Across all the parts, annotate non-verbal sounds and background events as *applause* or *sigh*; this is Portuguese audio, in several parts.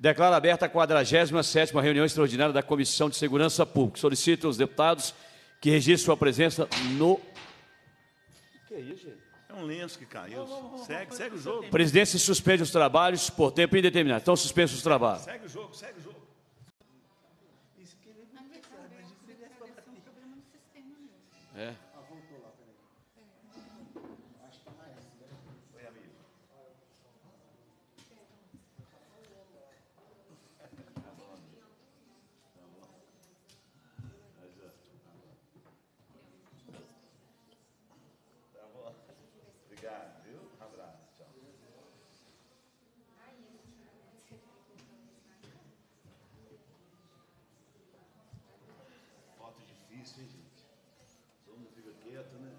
Declaro aberta a 47 reunião extraordinária da Comissão de Segurança Pública. Solicito aos deputados que registrem sua presença no. O que é isso, gente? É um lenço que caiu. segue, segue o jogo. Presidência suspende os trabalhos por tempo indeterminado. estão suspensos os trabalhos. Segue o jogo, segue o jogo. É. hein, gente? Todo mundo fica quieto, né?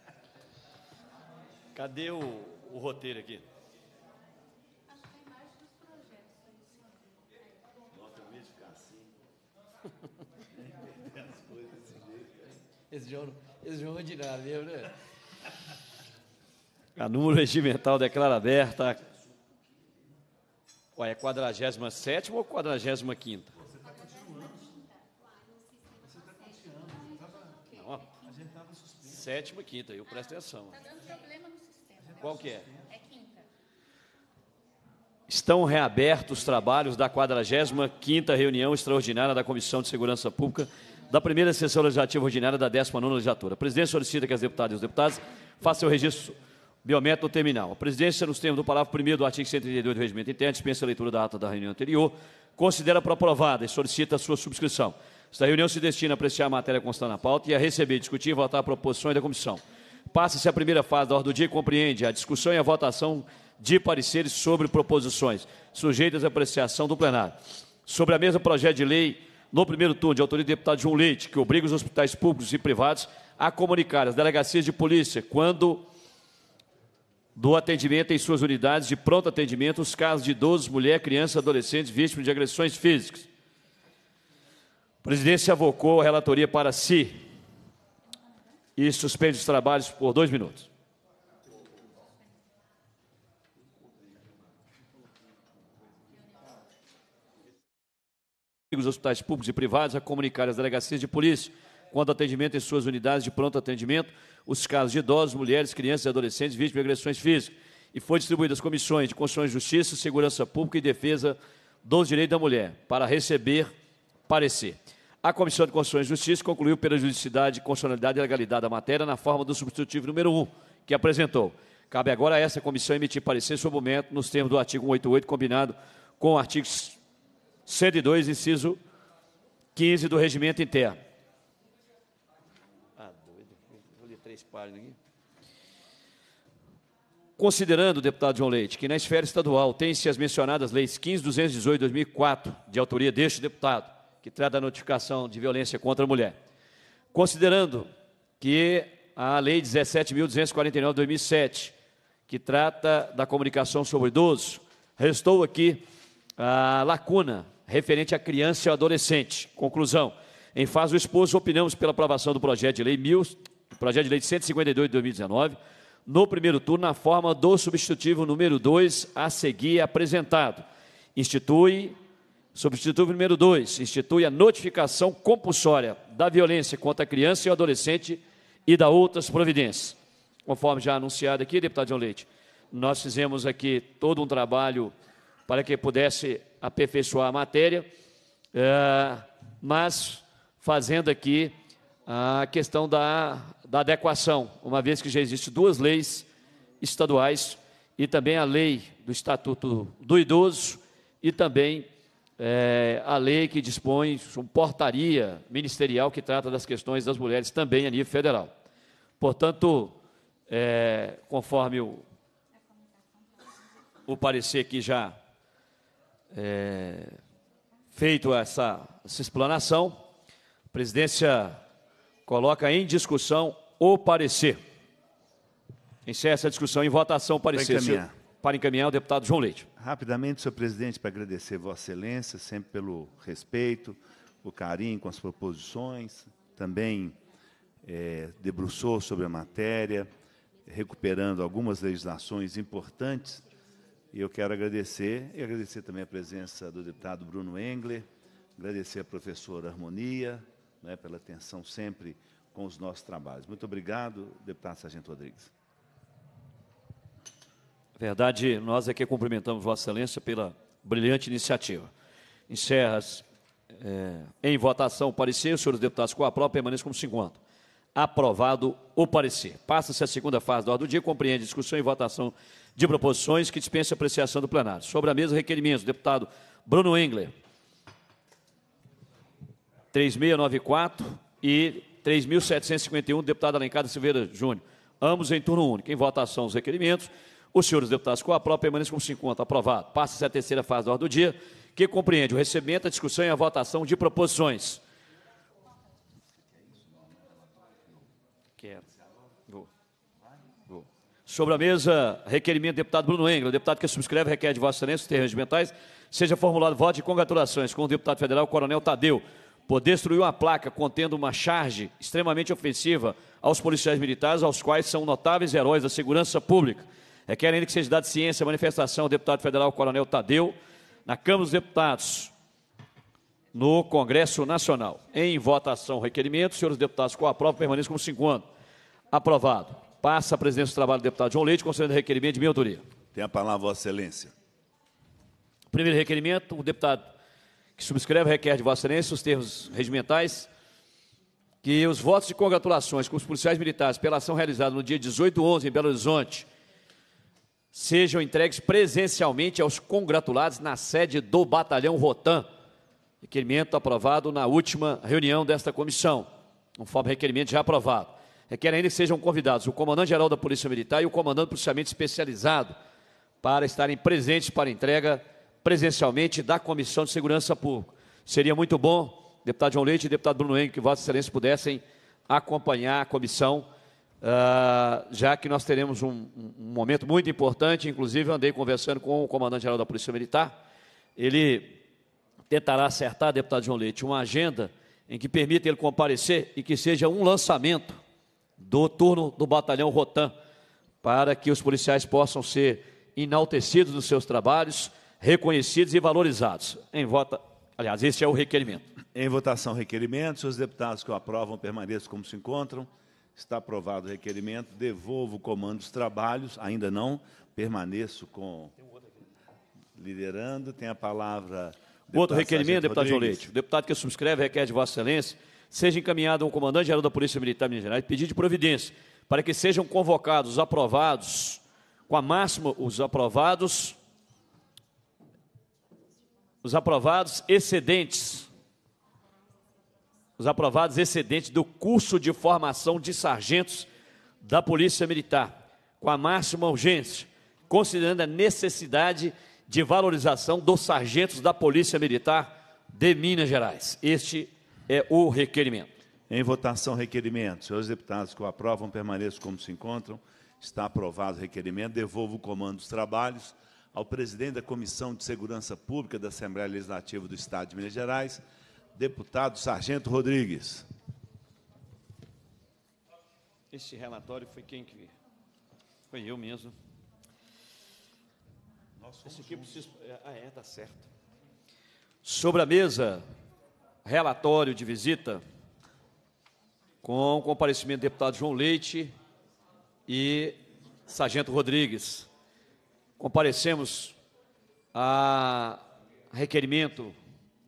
*laughs* Cadê o, o roteiro aqui? *laughs* Né? Esse João, esse João é nada, mesmo, né? A número regimental declara aberta. Ué, é 47 ou 45? sétima, quinta, eu presto ah, atenção. Está dando problema no sistema. Qual que é? É quinta. Estão reabertos os trabalhos da 45ª reunião extraordinária da Comissão de Segurança Pública da primeira sessão legislativa ordinária da 19ª legislatura. A presidência solicita que as deputadas e os deputados façam o registro biométrico no terminal. A presidência, nos termos do parágrafo 1 do artigo 132 do regimento interno, dispensa a leitura da ata da reunião anterior, considera aprovada e solicita a sua subscrição. Esta reunião se destina a apreciar a matéria constante na pauta e a receber, discutir e votar proposições da comissão. Passa-se a primeira fase da ordem do dia e compreende a discussão e a votação de pareceres sobre proposições, sujeitas à apreciação do plenário. Sobre a mesma projeto de lei, no primeiro turno, de autoria do deputado João Leite, que obriga os hospitais públicos e privados a comunicar as delegacias de polícia quando do atendimento em suas unidades de pronto atendimento os casos de idosos, mulher, criança, adolescentes vítimas de agressões físicas presidência avocou a relatoria para si e suspende os trabalhos por dois minutos. Os hospitais públicos e privados a comunicar às delegacias de polícia quanto atendimento em suas unidades de pronto atendimento os casos de idosos, mulheres, crianças e adolescentes vítimas de agressões físicas e foi distribuídas comissões de Constituição e Justiça, Segurança Pública e Defesa dos Direitos da Mulher para receber parecer. A Comissão de Constituição e Justiça concluiu pela juridicidade, constitucionalidade e legalidade da matéria na forma do substitutivo número 1, que apresentou. Cabe agora a essa comissão emitir parecer sobre o momento nos termos do artigo 188, combinado com o artigo 102, inciso 15 do regimento interno. Ah, Considerando, deputado João Leite, que na esfera estadual tem-se as mencionadas leis 15.218 2004, de autoria deste deputado, que trata a notificação de violência contra a mulher. Considerando que a Lei 17.249 de 2007, que trata da comunicação sobre idoso, restou aqui a lacuna referente à criança e ao adolescente. Conclusão. Em fase do exposto, opinamos pela aprovação do projeto de lei 1000, projeto de lei 152 de 2019, no primeiro turno, na forma do substitutivo número 2 a seguir apresentado. Institui Substituto número 2, institui a notificação compulsória da violência contra a criança e o adolescente e da outras providências. Conforme já anunciado aqui, deputado João Leite, nós fizemos aqui todo um trabalho para que pudesse aperfeiçoar a matéria, eh, mas fazendo aqui a questão da, da adequação, uma vez que já existem duas leis estaduais e também a lei do Estatuto do Idoso e também é, a lei que dispõe, uma portaria ministerial que trata das questões das mulheres também a nível federal. Portanto, é, conforme o, o parecer que já é, feito essa, essa explanação, a presidência coloca em discussão o parecer. Encerra essa discussão em votação o parecer. Para encaminhar o deputado João Leite. Rapidamente, senhor presidente, para agradecer Vossa Excelência, sempre pelo respeito, o carinho com as proposições, também é, debruçou sobre a matéria, recuperando algumas legislações importantes. E eu quero agradecer, e agradecer também a presença do deputado Bruno Engler, agradecer a professora Harmonia, né, pela atenção sempre com os nossos trabalhos. Muito obrigado, deputado Sargento Rodrigues. Verdade, nós aqui é cumprimentamos Vossa Excelência pela brilhante iniciativa. encerra é, em votação o parecer, os senhores deputados com a própria permanecem como se encontram. Aprovado o parecer. Passa-se a segunda fase da ordem do dia, compreende discussão e votação de proposições que dispensa apreciação do plenário. Sobre a mesa, requerimentos. Deputado Bruno Engler, 3694 e 3.751, deputado Alencar Silveira Júnior. Ambos em turno único. Em votação, os requerimentos. Os senhores deputados com a própria permanecem como se encontra. Aprovado. Passa-se a terceira fase da ordem do dia, que compreende o recebimento, a discussão e a votação de proposições. Quero. Sobre a mesa, requerimento do deputado Bruno Engel. O deputado que subscreve requer de Vossa Excelência os terrenos mentais. Seja formulado voto de congratulações com o deputado federal Coronel Tadeu por destruir uma placa contendo uma charge extremamente ofensiva aos policiais militares, aos quais são notáveis heróis da segurança pública. Requer é ainda que seja dada ciência, manifestação ao deputado federal Coronel Tadeu, na Câmara dos Deputados, no Congresso Nacional. Em votação, requerimento. Senhores deputados, com a prova, permaneça como segundo. Aprovado. Passa a presidência do trabalho do deputado João Leite, concedendo requerimento de minha autoria. Tem a palavra, Vossa Excelência. Primeiro requerimento, o deputado que subscreve requer de Vossa Excelência os termos regimentais que os votos de congratulações com os policiais militares pela ação realizada no dia 18 de 11 em Belo Horizonte, sejam entregues presencialmente aos congratulados na sede do Batalhão Rotan. Requerimento aprovado na última reunião desta comissão, conforme requerimento já aprovado. Requer ainda que sejam convidados o comandante-geral da Polícia Militar e o comandante do policiamento especializado para estarem presentes para entrega presencialmente da Comissão de Segurança Pública. Seria muito bom, deputado João Leite e deputado Bruno Henrique, que Vossa Excelência pudessem acompanhar a comissão Uh, já que nós teremos um, um, momento muito importante, inclusive andei conversando com o comandante-geral da Polícia Militar, ele tentará acertar, deputado João Leite, uma agenda em que permita ele comparecer e que seja um lançamento do turno do batalhão Rotan, para que os policiais possam ser enaltecidos nos seus trabalhos, reconhecidos e valorizados. Em vota, aliás, esse é o requerimento. Em votação, requerimento. Se os deputados que o aprovam permaneçam como se encontram. Está aprovado o requerimento, devolvo o comando dos trabalhos, ainda não, permaneço com. Liderando, tem a palavra. Deputado Outro requerimento, deputado João Leite. O deputado que subscreve requer de Vossa Excelência seja encaminhado ao comandante-geral da Polícia Militar Minas Gerais pedido de providência para que sejam convocados os aprovados, com a máxima, os aprovados, os aprovados excedentes os aprovados excedentes do curso de formação de sargentos da Polícia Militar, com a máxima urgência, considerando a necessidade de valorização dos sargentos da Polícia Militar de Minas Gerais. Este é o requerimento. Em votação, requerimento. Senhores deputados que o aprovam, permaneçam como se encontram. Está aprovado o requerimento. Devolvo o comando dos trabalhos ao presidente da Comissão de Segurança Pública da Assembleia Legislativa do Estado de Minas Gerais, deputado Sargento Rodrigues. Este relatório foi quem que. Foi eu mesmo. Esse aqui precisa. Ah, é, tá certo. Sobre a mesa, relatório de visita com comparecimento do deputado João Leite e Sargento Rodrigues. Comparecemos a requerimento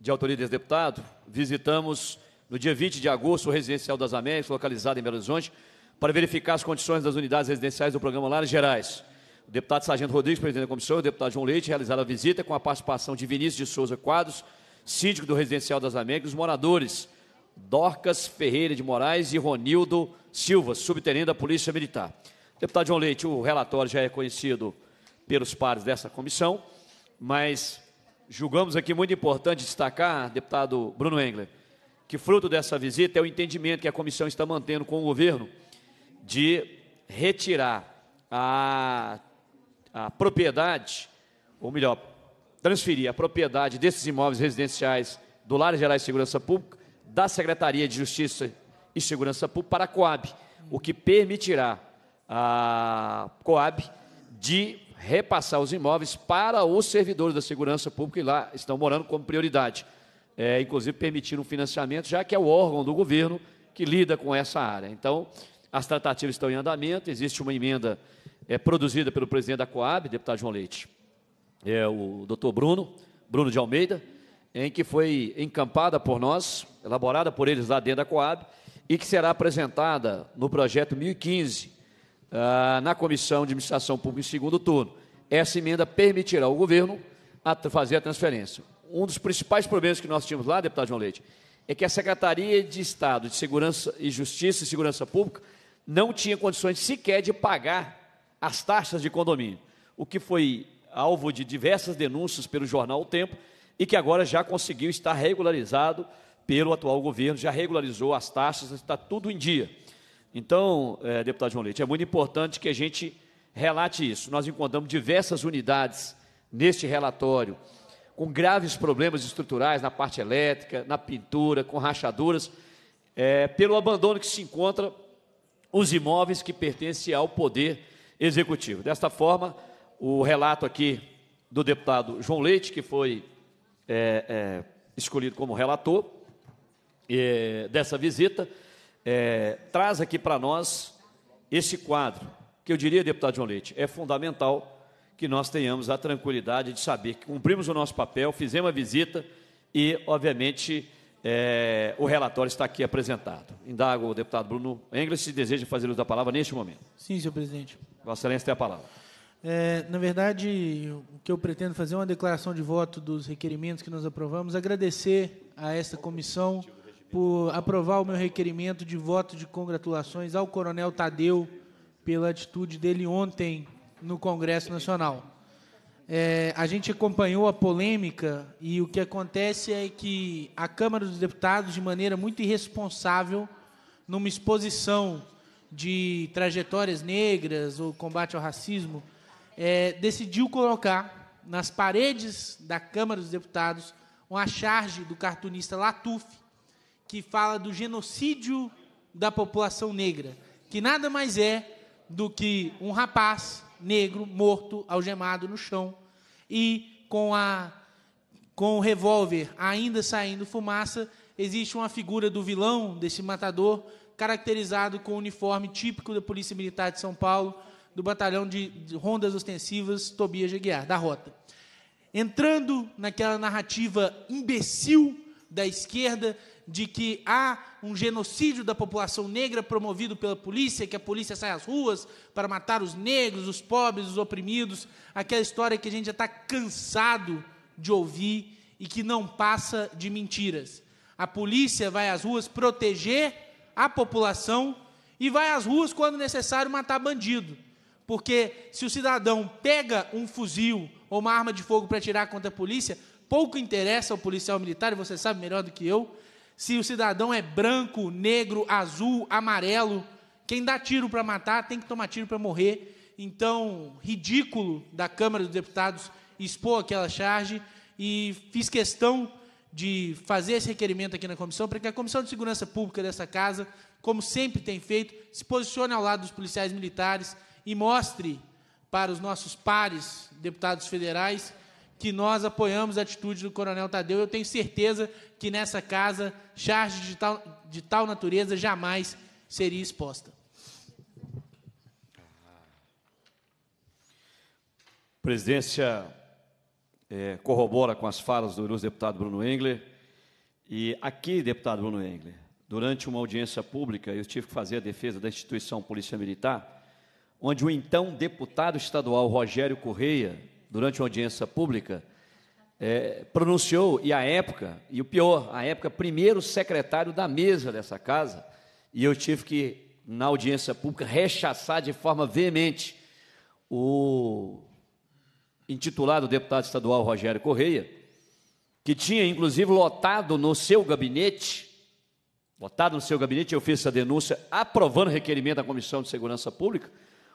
de autoria desse deputado, visitamos no dia 20 de agosto o Residencial das Américas, localizado em Belo Horizonte, para verificar as condições das unidades residenciais do programa Lares Gerais. O deputado Sargento Rodrigues, presidente da comissão, e o deputado João Leite realizaram a visita com a participação de Vinícius de Souza Quadros, síndico do Residencial das Américas, os moradores Dorcas Ferreira de Moraes e Ronildo Silva, subtenente da Polícia Militar. Deputado João Leite, o relatório já é conhecido pelos pares dessa comissão, mas julgamos aqui muito importante destacar, deputado Bruno Engler, que fruto dessa visita é o entendimento que a comissão está mantendo com o governo de retirar a, a propriedade, ou melhor, transferir a propriedade desses imóveis residenciais do Lar Geral de Segurança Pública da Secretaria de Justiça e Segurança Pública para a Coab, o que permitirá a Coab de repassar os imóveis para os servidores da segurança pública que lá estão morando como prioridade. É, inclusive, permitir um financiamento, já que é o órgão do governo que lida com essa área. Então, as tratativas estão em andamento, existe uma emenda é, produzida pelo presidente da Coab, deputado João Leite, é, o doutor Bruno, Bruno de Almeida, em que foi encampada por nós, elaborada por eles lá dentro da Coab, e que será apresentada no projeto 1015, ah, na Comissão de Administração Pública em segundo turno. Essa emenda permitirá ao governo a fazer a transferência. Um dos principais problemas que nós tínhamos lá, deputado João Leite, é que a Secretaria de Estado de Segurança e Justiça e Segurança Pública não tinha condições sequer de pagar as taxas de condomínio, o que foi alvo de diversas denúncias pelo jornal O Tempo e que agora já conseguiu estar regularizado pelo atual governo, já regularizou as taxas, está tudo em dia. Então, é, deputado João Leite, é muito importante que a gente relate isso. Nós encontramos diversas unidades neste relatório com graves problemas estruturais na parte elétrica, na pintura, com rachaduras, é, pelo abandono que se encontra os imóveis que pertencem ao Poder Executivo. Desta forma, o relato aqui do deputado João Leite, que foi é, escolhido como relator dessa visita, é, traz aqui para nós esse quadro, que eu diria, deputado João Leite, é fundamental que nós tenhamos a tranquilidade de saber que cumprimos o nosso papel, fizemos a visita e, obviamente, é, o relatório está aqui apresentado. Indago o deputado Bruno Engels se deseja fazer uso da palavra neste momento. Sim, senhor presidente. Vossa Excelência tem a palavra. É, na verdade, o que eu pretendo fazer é uma declaração de voto dos requerimentos que nós aprovamos, agradecer a esta comissão por aprovar o meu requerimento de voto de congratulações ao Coronel Tadeu pela atitude dele ontem no Congresso Nacional. É, a gente acompanhou a polêmica e o que acontece é que a Câmara dos Deputados, de maneira muito irresponsável, numa exposição de trajetórias negras ou combate ao racismo, é, decidiu colocar nas paredes da Câmara dos Deputados uma charge do cartunista Latuf, que fala do genocídio da população negra, que nada mais é do que um rapaz negro morto, algemado no chão e com a com o revólver ainda saindo fumaça, existe uma figura do vilão desse matador caracterizado com o uniforme típico da Polícia Militar de São Paulo, do batalhão de, rondas ostensivas Tobias de da Rota. Entrando naquela narrativa imbecil da esquerda de que há um genocídio da população negra promovido pela polícia, que a polícia sai às ruas para matar os negros, os pobres, os oprimidos, aquela história que a gente já está cansado de ouvir e que não passa de mentiras. A polícia vai às ruas proteger a população e vai às ruas quando necessário matar bandido. Porque se o cidadão pega um fuzil ou uma arma de fogo para atirar contra a polícia, pouco interessa ao policial militar, e você sabe melhor do que eu, se o cidadão é branco, negro, azul, amarelo. Quem dá tiro para matar tem que tomar tiro para morrer. Então, ridículo da Câmara dos Deputados expor aquela charge e fiz questão de fazer esse requerimento aqui na comissão para que a Comissão de Segurança Pública dessa casa, como sempre tem feito, se posicione ao lado dos policiais militares e mostre para os nossos pares, deputados federais, que nós apoiamos a atitude do Coronel Tadeu. Eu tenho certeza que nessa casa, charge de tal, de tal natureza jamais seria exposta. Presidência é, corrobora com as falas do deputado Bruno Engler. E aqui, deputado Bruno Engler, durante uma audiência pública, eu tive que fazer a defesa da instituição Polícia Militar, onde o então deputado estadual Rogério Correia durante uma audiência pública, é, pronunciou, e à época, e o pior, à época, primeiro secretário da mesa dessa casa, e eu tive que, na audiência pública, rechaçar de forma veemente o intitulado deputado estadual Rogério Correia, que tinha inclusive lotado no seu gabinete, lotado no seu gabinete, eu fiz essa denúncia aprovando o requerimento da Comissão de Segurança Pública,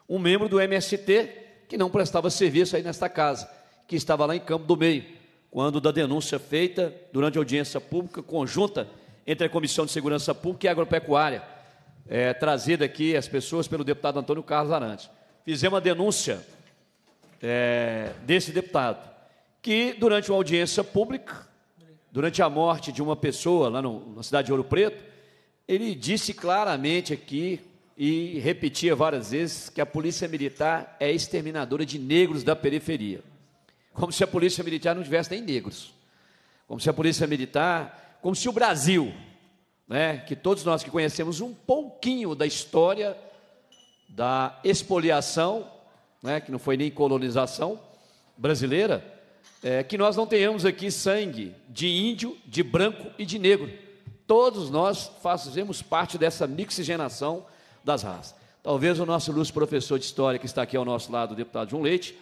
um membro do MST que não prestava serviço aí nesta casa, que estava lá em Campo do Meio, quando da denúncia feita durante a audiência pública conjunta entre a Comissão de Segurança Pública e Agropecuária, é, trazida aqui as pessoas pelo deputado Antônio Carlos Arantes. Fizemos a denúncia é, desse deputado, que durante uma audiência pública, durante a morte de uma pessoa lá no, na cidade de Ouro Preto, ele disse claramente aqui e repetia várias vezes que a polícia militar é exterminadora de negros da periferia. Como se a polícia militar não tivesse nem negros. Como se a polícia militar, como se o Brasil, né, que todos nós que conhecemos um pouquinho da história da expoliação, né, que não foi nem colonização brasileira, é, que nós não tenhamos aqui sangue de índio, de branco e de negro. Todos nós fazemos parte dessa mixigenação das raças. Talvez o nosso ilustre professor de história, que está aqui ao nosso lado, o deputado João Leite,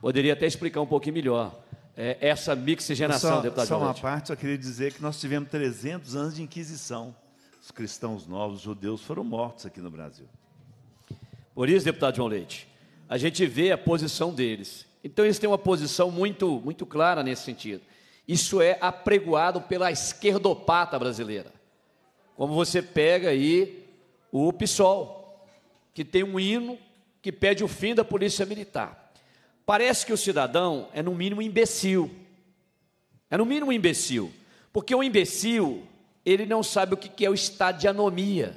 poderia até explicar um pouquinho melhor é, essa mixigenação, só, deputado Só João uma parte, só queria dizer que nós tivemos 300 anos de Inquisição. Os cristãos novos, os judeus, foram mortos aqui no Brasil. Por isso, deputado João Leite, a gente vê a posição deles. Então, eles têm uma posição muito, muito clara nesse sentido. Isso é apregoado pela esquerdopata brasileira. Como você pega aí o PSOL, que tem um hino que pede o fim da polícia militar. Parece que o cidadão é, no mínimo, imbecil. É, no mínimo, imbecil. Porque o imbecil, ele não sabe o que é o estado de anomia.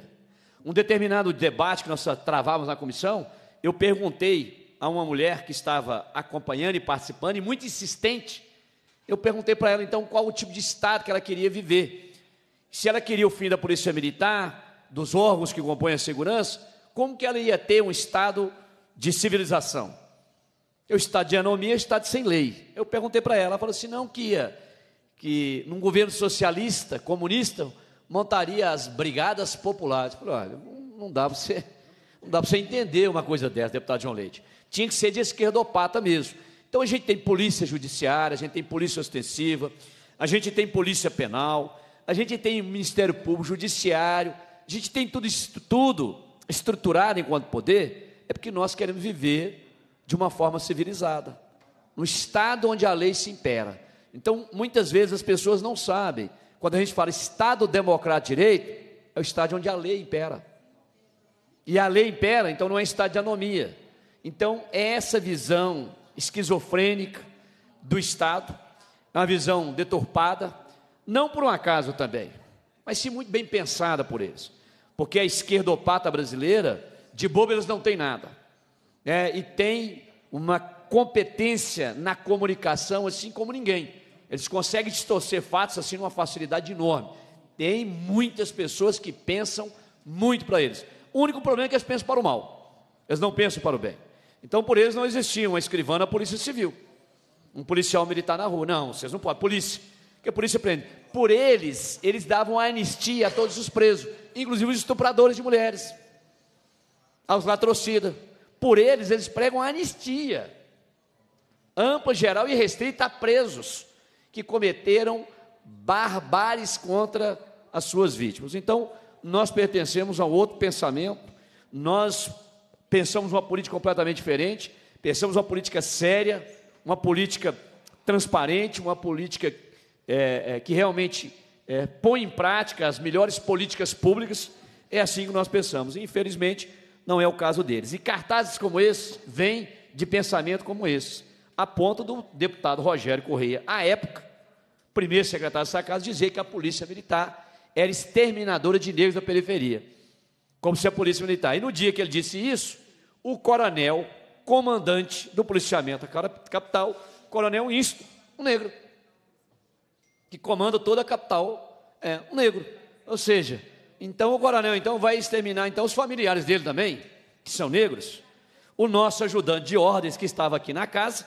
Um determinado debate que nós travávamos na comissão, eu perguntei a uma mulher que estava acompanhando e participando, e muito insistente, eu perguntei para ela, então, qual o tipo de Estado que ela queria viver. Se ela queria o fim da polícia militar, dos órgãos que compõem a segurança, como que ela ia ter um estado de civilização? O estado de anomia é estado sem lei. Eu perguntei para ela, ela falou assim, não, que ia, que num governo socialista, comunista, montaria as brigadas populares. Eu falei, olha, não dá para você, não dá para você entender uma coisa dessa, deputado João Leite. Tinha que ser de esquerdopata mesmo. Então a gente tem polícia judiciária, a gente tem polícia ostensiva, a gente tem polícia penal, a gente tem Ministério Público, Judiciário, a gente tem tudo tudo estruturado enquanto poder, é porque nós queremos viver de uma forma civilizada, num estado onde a lei se impera. Então, muitas vezes as pessoas não sabem. Quando a gente fala Estado democrático de direito, é o estado onde a lei impera. E a lei impera, então não é estado de anomia. Então, é essa visão esquizofrênica do Estado, é uma visão deturpada, não por um acaso também mas sim muito bem pensada por eles. Porque a esquerdopata brasileira, de bobo eles não têm nada. é E tem uma competência na comunicação assim como ninguém. Eles conseguem distorcer fatos assim numa facilidade enorme. Tem muitas pessoas que pensam muito para eles. O único problema é que eles pensam para o mal. Eles não pensam para o bem. Então, por eles não existia uma escrivana polícia civil, um policial militar na rua. Não, vocês não podem. Polícia. Porque a polícia prende por eles, eles davam anistia a todos os presos, inclusive os estupradores de mulheres, aos latrocidas. Por eles, eles pregam anistia ampla, geral e restrita a presos que cometeram barbares contra as suas vítimas. Então, nós pertencemos a outro pensamento, nós pensamos uma política completamente diferente, pensamos uma política séria, uma política transparente, uma política é, é, que realmente é, põe em prática as melhores políticas públicas, é assim que nós pensamos. Infelizmente, não é o caso deles. E cartazes como esse vêm de pensamento como esse. A ponta do deputado Rogério Correia, à época, primeiro secretário dessa casa, dizer que a polícia militar era exterminadora de negros da periferia. Como se a polícia militar. E no dia que ele disse isso, o coronel, comandante do policiamento da capital, coronel Insto, um negro que comanda toda a capital, é um negro. Ou seja, então o coronel então vai exterminar então os familiares dele também, que são negros. O nosso ajudante de ordens que estava aqui na casa,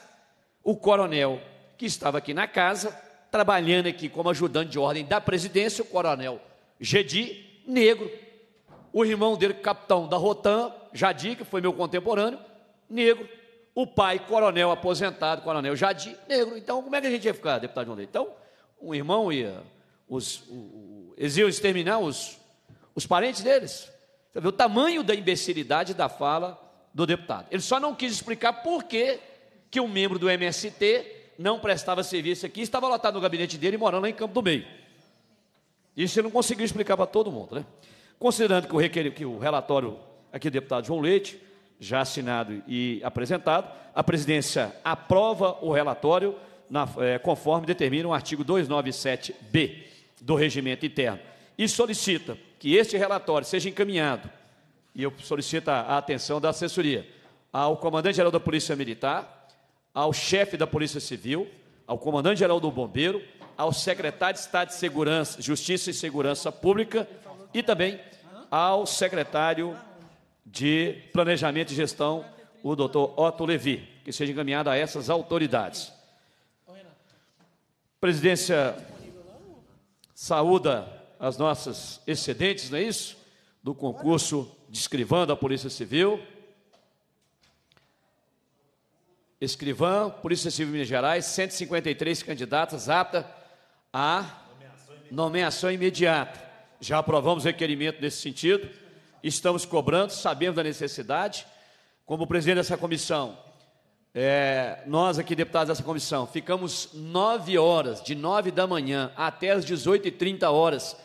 o coronel que estava aqui na casa, trabalhando aqui como ajudante de ordem da presidência, o coronel Gedi, negro. O irmão dele, capitão da Rotan, Jadi, que foi meu contemporâneo, negro. O pai, coronel aposentado, coronel Jadi, negro. Então, como é que a gente ia ficar, deputado João Leite? Então, um irmão ia eh, os, o, exterminar os, os parentes deles. Você vê o tamanho da imbecilidade da fala do deputado. Ele só não quis explicar por que, que um membro do MST não prestava serviço aqui, estava lotado no gabinete dele e morando lá em Campo do Meio. Isso ele não conseguiu explicar para todo mundo. Né? Considerando que o, requer, que o relatório aqui do deputado João Leite, já assinado e apresentado, a presidência aprova o relatório na, é, conforme determina o artigo 297B do Regimento Interno, e solicita que este relatório seja encaminhado, e eu solicito a, atenção da assessoria, ao comandante-geral da Polícia Militar, ao chefe da Polícia Civil, ao comandante-geral do Bombeiro, ao secretário de Estado de Segurança, Justiça e Segurança Pública e também ao secretário de Planejamento e Gestão, o doutor Otto Levi, que seja encaminhado a essas autoridades. Presidência saúda as nossas excedentes, não é isso? Do concurso de escrivã da Polícia Civil. Escrivã, Polícia Civil Minas Gerais, 153 candidatas aptas a nomeação imediata. Já aprovamos requerimento nesse sentido, estamos cobrando, sabemos da necessidade. Como presidente dessa comissão, é, nós aqui, deputados dessa comissão, ficamos nove horas, de nove da manhã até as 18h30 horas,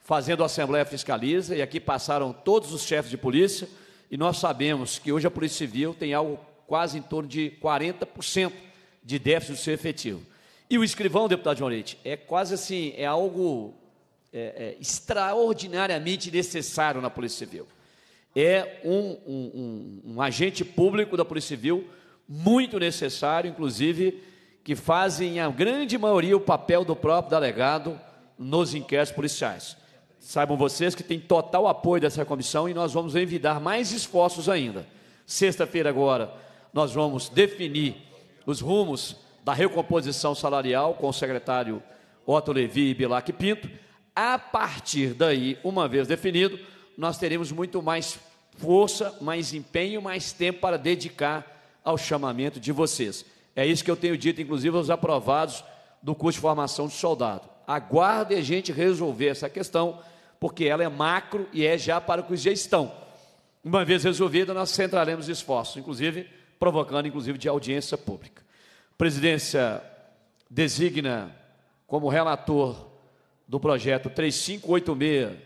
fazendo a Assembleia Fiscaliza, e aqui passaram todos os chefes de polícia, e nós sabemos que hoje a Polícia Civil tem algo quase em torno de 40% de déficit do seu efetivo. E o escrivão, deputado João Leite, é quase assim, é algo é, é, extraordinariamente necessário na Polícia Civil. É um, um, um, um agente público da Polícia Civil muito necessário, inclusive, que fazem, a grande maioria, o papel do próprio delegado nos inquéritos policiais. Saibam vocês que tem total apoio dessa comissão e nós vamos envidar mais esforços ainda. Sexta-feira, agora, nós vamos definir os rumos da recomposição salarial com o secretário Otto Levi e Bilac Pinto. A partir daí, uma vez definido, nós teremos muito mais força, mais empenho, mais tempo para dedicar ao chamamento de vocês. É isso que eu tenho dito, inclusive, aos aprovados do curso de formação de soldado. Aguarde a gente resolver essa questão, porque ela é macro e é já para o que já estão. Uma vez resolvida, nós centraremos esforços, inclusive provocando inclusive de audiência pública. presidência designa como relator do projeto 3586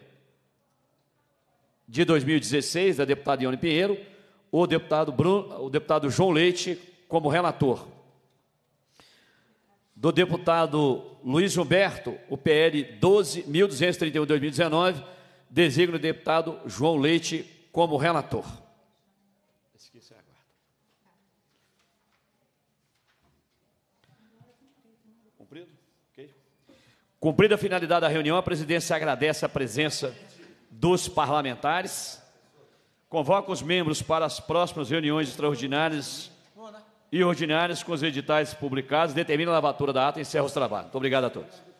de 2016 da deputada Ione Pinheiro o deputado, Bruno, o deputado João Leite como relator. Do deputado Luiz Humberto, o PL 12.231-2019, designa o deputado João Leite como relator. Cumprida a finalidade da reunião, a presidência agradece a presença dos parlamentares. Convoca os membros para as próximas reuniões extraordinárias e ordinárias com os editais publicados, determina a lavatura da ata e encerra os trabalhos. Muito obrigado a todos.